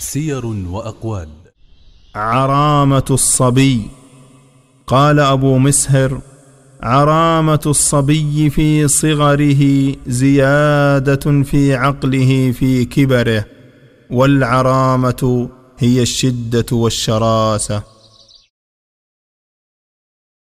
سير وأقوال عرامة الصبي قال أبو مسهر عرامة الصبي في صغره زيادة في عقله في كبره والعرامة هي الشدة والشراسة